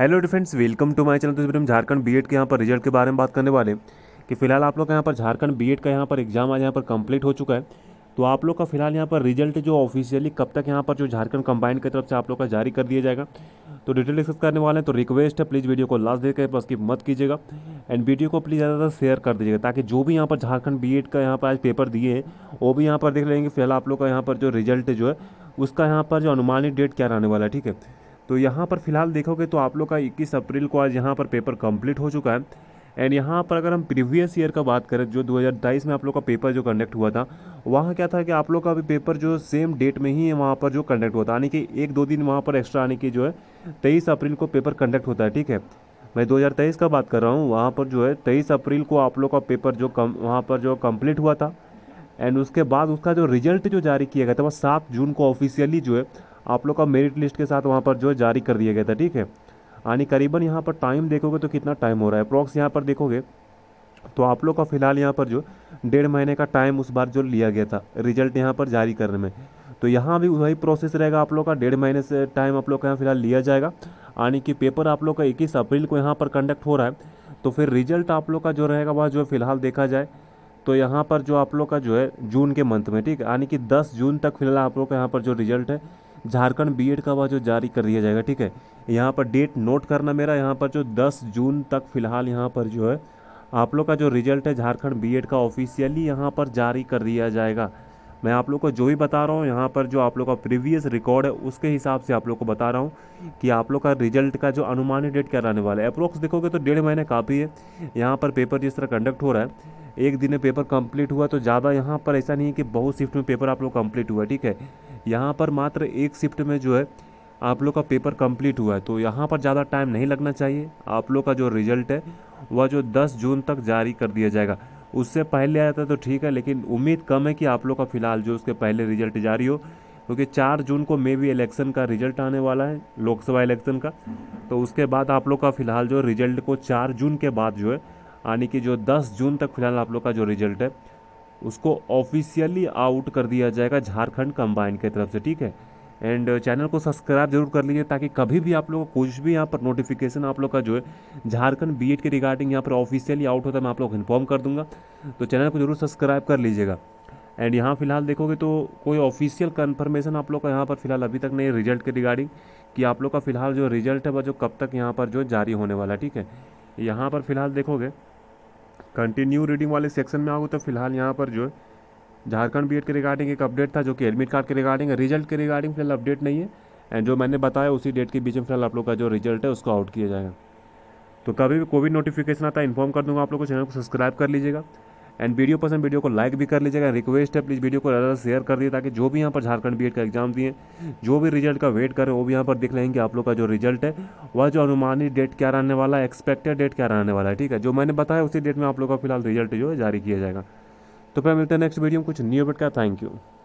hello the friends welcome to my channel तो इस हम झारखंड बीएड के यहाँ पर रिजल्ट के बारे में बात करने वाले कि फिलहाल आप लोग का यहाँ पर झारखंड बीएड का यहाँ पर एग्जाम आज यहाँ पर कंप्लीट हो चुका है तो आप लोग का फिलहाल यहाँ पर रिजल्ट जो ऑफिशियली कब तक यहाँ पर जो झारखंड कंबाइंड की तरफ से आप लोग का जारी कर दिया जाएगा तो डिटेल डिस्कस करने वाले हैं तो रिक्वेस्ट है प्लीज़ वीडियो को लास्ट देखकर बस की मत कीजिएगा एंड वीडियो को प्लीज़ ज़्यादा ज़्यादा शेयर कर दीजिएगा ताकि जो भी यहाँ पर झारखंड बी का यहाँ पर आज पेपर दिए हैं वो भी यहाँ पर देख लेंगे फिलहाल आप लोग का यहाँ पर जो रिजल्ट जो है उसका यहाँ पर जो अनुमानित डेट क्या रहने वाला है ठीक है तो यहाँ पर फिलहाल देखोगे तो आप लोग का इक्कीस अप्रैल को आज यहाँ पर पेपर कंप्लीट हो चुका है एंड यहाँ पर अगर हम प्रीवियस ईयर का बात करें जो 2023 में आप लोग का पेपर जो कंडक्ट हुआ था वहाँ क्या था कि आप लोग का भी पेपर जो सेम डेट में ही वहाँ पर जो कंडक्ट हुआ था यानी कि एक दो दिन वहाँ पर एक्स्ट्रा आने की जो है तेईस अप्रैल को पेपर कंडक्ट होता है ठीक है मैं 2023 का बात कर रहा हूँ वहाँ पर जो है तेईस अप्रैल को आप लोग का पेपर जो कम वहाँ पर जो कम्प्लीट हुआ था एंड उसके बाद उसका जो रिजल्ट जो जारी किया गया था वह सात जून को ऑफिशियली जो है आप लोग का मेरिट लिस्ट के साथ वहाँ पर जो है जारी कर दिया गया था ठीक है यानी करीबन यहाँ पर टाइम देखोगे तो कितना टाइम हो रहा है अप्रॉक्स यहाँ पर देखोगे तो आप लोग का फ़िलहाल यहाँ पर जो डेढ़ महीने का टाइम उस बार जो लिया गया था रिजल्ट यहाँ पर जारी करने में तो यहाँ भी वही प्रोसेस रहेगा आप लोग का डेढ़ महीने से टाइम आप लोग का यहाँ फिलहाल लिया जाएगा यानी कि पेपर आप लोग का इक्कीस अप्रैल को यहाँ पर कंडक्ट हो रहा है तो फिर रिजल्ट आप लोग का जो रहेगा वह जो फिलहाल देखा जाए तो यहाँ पर जो आप लोग का जो है जून के मंथ में ठीक है यानी कि दस जून तक फिलहाल आप लोग का यहाँ पर जो रिजल्ट है झारखंड बीएड का वह जो जारी कर दिया जाएगा ठीक है यहाँ पर डेट नोट करना मेरा यहाँ पर जो दस जून तक फिलहाल यहाँ पर जो है आप लोग का जो रिजल्ट है झारखंड बीएड का ऑफिशियली यहाँ पर जारी कर दिया जाएगा मैं आप लोग को जो भी बता रहा हूँ यहाँ पर जो आप लोग का प्रीवियस रिकॉर्ड है उसके हिसाब से आप लोग को बता रहा हूँ कि आप लोग का रिजल्ट का जो अनुमानित डेट क्या रहने वाला है अप्रोक्स देखोगे तो डेढ़ महीने काफ़ी है यहाँ पर पेपर जिस तरह कंडक्ट हो रहा है एक दिन में पेपर कंप्लीट हुआ तो ज़्यादा यहाँ पर ऐसा नहीं है कि बहुत शिफ्ट में पेपर आप लोग कंप्लीट हुआ ठीक है यहाँ पर मात्र एक शिफ्ट में जो है आप लोग का पेपर कंप्लीट हुआ है तो यहाँ पर ज़्यादा टाइम नहीं लगना चाहिए आप लोग का जो रिजल्ट है वह जो दस जून तक जारी कर दिया जाएगा उससे पहले आ जाता तो ठीक है लेकिन उम्मीद कम है कि आप लोग का फिलहाल जो उसके पहले रिजल्ट जारी हो क्योंकि तो चार जून को मे भी इलेक्शन का रिजल्ट आने वाला है लोकसभा इलेक्शन का तो उसके बाद आप लोग का फिलहाल जो रिजल्ट को चार जून के बाद जो है यानी कि जो 10 जून तक फिलहाल आप लोग का जो रिजल्ट है उसको ऑफिशियली आउट कर दिया जाएगा झारखंड कंबाइन की तरफ से ठीक है एंड चैनल को सब्सक्राइब जरूर कर लीजिए ताकि कभी भी आप लोग को कुछ भी यहाँ पर नोटिफिकेशन आप लोग का जो है झारखंड बी के रिगार्डिंग यहाँ पर ऑफिशियली आउट होता है मैं आप लोग को इन्फॉर्म कर दूंगा तो चैनल को जरूर सब्सक्राइब कर लीजिएगा एंड यहाँ फिलहाल देखोगे तो कोई ऑफिशियल कन्फर्मेशन आप लोग का यहाँ पर फिलहाल अभी तक नहीं रिजल्ट के रिगार्डिंग कि आप लोग का फिलहाल जो रिजल्ट है वह जो कब तक यहाँ पर जो जारी होने वाला है ठीक है यहाँ पर फिलहाल देखोगे कंटिन्यू रीडिंग वाले सेक्शन में आओ तो फिलहाल यहाँ पर जो है झारखंड बी के रिगार्डिंग एक अपडेट था जो कि एडमिट कार्ड के रिगार्डिंग रिजल्ट के रिगार्डिंग फिलहाल अपडेट नहीं है एंड जो मैंने बताया उसी डेट के बीच में फिलहाल आप लोग का जो रिजल्ट है उसको आउट किया जाएगा तो कभी भी कोविड नोटिफिकेशन आता है इन्फॉर्म कर दूंगा आप लोग को चैनल को सब्सक्राइब कर लीजिएगा एंड वीडियो पसंद वीडियो को लाइक भी कर लीजिएगा रिक्वेस्ट है प्लीज़ वीडियो को ज़्यादा शेयर कर दिए ताकि जो भी यहाँ पर झारखंड बी का एग्जाम दिए जो भी रिजल्ट का वेट करें वो भी यहाँ पर दिख लेंगे आप लोग का जो रिजल्ट है वह जो अनुमानित डेट क्या रहने वाला है एक्सपेक्टेड डेट क्या रहने वाला है ठीक है जो मैंने बताया उसी डेट में आप लोग का फिलहाल रिजल्ट जो है जारी किया जाएगा तो फिर मिलते हैं नेक्स्ट वीडियो में कुछ न्यू अपडेट का थैंक यू